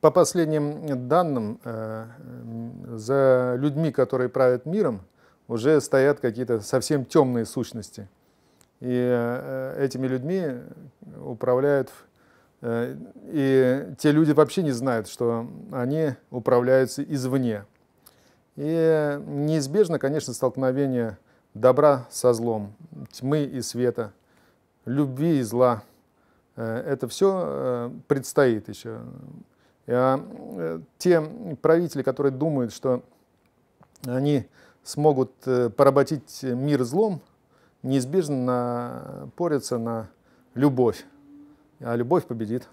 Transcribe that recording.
По последним данным, э, за людьми, которые правят миром, уже стоят какие-то совсем темные сущности. И э, этими людьми управляют... Э, и те люди вообще не знают, что они управляются извне. И неизбежно, конечно, столкновение добра со злом, тьмы и света, любви и зла. Это все предстоит еще. Э, э, те правители, которые думают, что они смогут э, поработить мир злом, неизбежно порятся на любовь, а любовь победит.